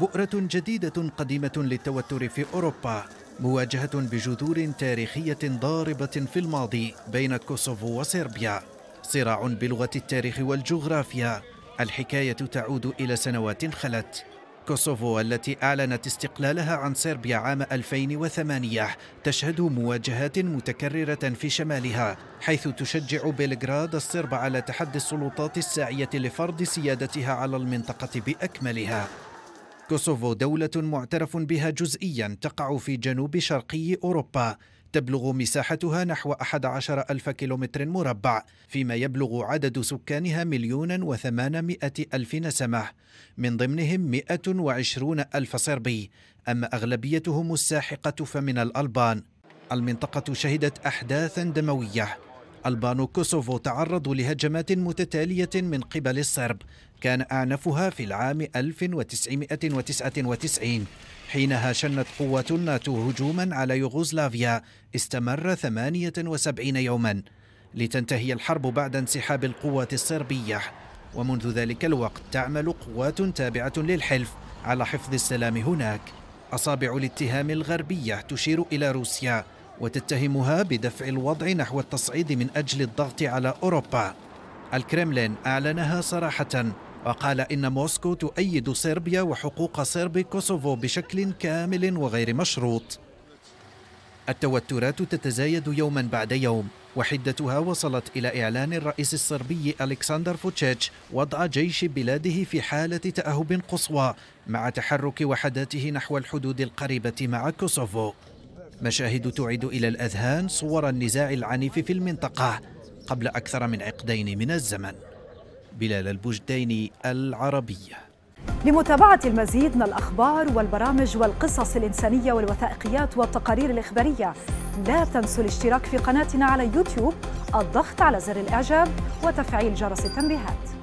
بؤرة جديدة قديمة للتوتر في أوروبا مواجهة بجذور تاريخية ضاربة في الماضي بين كوسوفو وصربيا صراع بلغة التاريخ والجغرافيا الحكاية تعود إلى سنوات خلت كوسوفو التي أعلنت استقلالها عن صربيا عام 2008 تشهد مواجهات متكررة في شمالها حيث تشجع بلغراد الصرب على تحدي السلطات الساعية لفرض سيادتها على المنطقة بأكملها كوسوفو دولة معترف بها جزئيا تقع في جنوب شرقي أوروبا تبلغ مساحتها نحو 11 ألف كيلومتر مربع فيما يبلغ عدد سكانها مليون وثمانمائة ألف نسمة من ضمنهم 120 ألف صربي أما أغلبيتهم الساحقة فمن الألبان المنطقة شهدت أحداثا دموية ألبان كوسوفو تعرضوا لهجمات متتالية من قبل الصرب كان أعنفها في العام 1999 حينها شنت قوات الناتو هجوما على يوغوسلافيا استمر 78 يوما لتنتهي الحرب بعد انسحاب القوات الصربية ومنذ ذلك الوقت تعمل قوات تابعة للحلف على حفظ السلام هناك أصابع الاتهام الغربية تشير إلى روسيا وتتهمها بدفع الوضع نحو التصعيد من أجل الضغط على أوروبا الكرملين أعلنها صراحة وقال إن موسكو تؤيد صربيا وحقوق صرب كوسوفو بشكل كامل وغير مشروط التوترات تتزايد يوما بعد يوم وحدتها وصلت إلى إعلان الرئيس الصربي ألكسندر فوتشيتش وضع جيش بلاده في حالة تأهب قصوى مع تحرك وحداته نحو الحدود القريبة مع كوسوفو مشاهد تعيد إلى الأذهان صور النزاع العنيف في المنطقة قبل أكثر من عقدين من الزمن بلال البجدين العربيه لمتابعة المزيد من الأخبار والبرامج والقصص الإنسانية والوثائقيات والتقارير الإخبارية لا تنسوا الاشتراك في قناتنا على يوتيوب الضغط على زر الإعجاب وتفعيل جرس التنبيهات